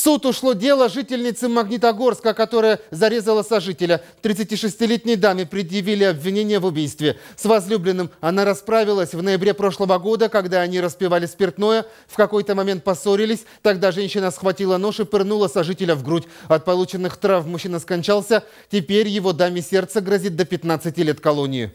суд ушло дело жительницы Магнитогорска, которая зарезала сожителя. 36-летней даме предъявили обвинение в убийстве. С возлюбленным она расправилась в ноябре прошлого года, когда они распивали спиртное. В какой-то момент поссорились. Тогда женщина схватила нож и пырнула сожителя в грудь. От полученных трав мужчина скончался. Теперь его даме сердца грозит до 15 лет колонии.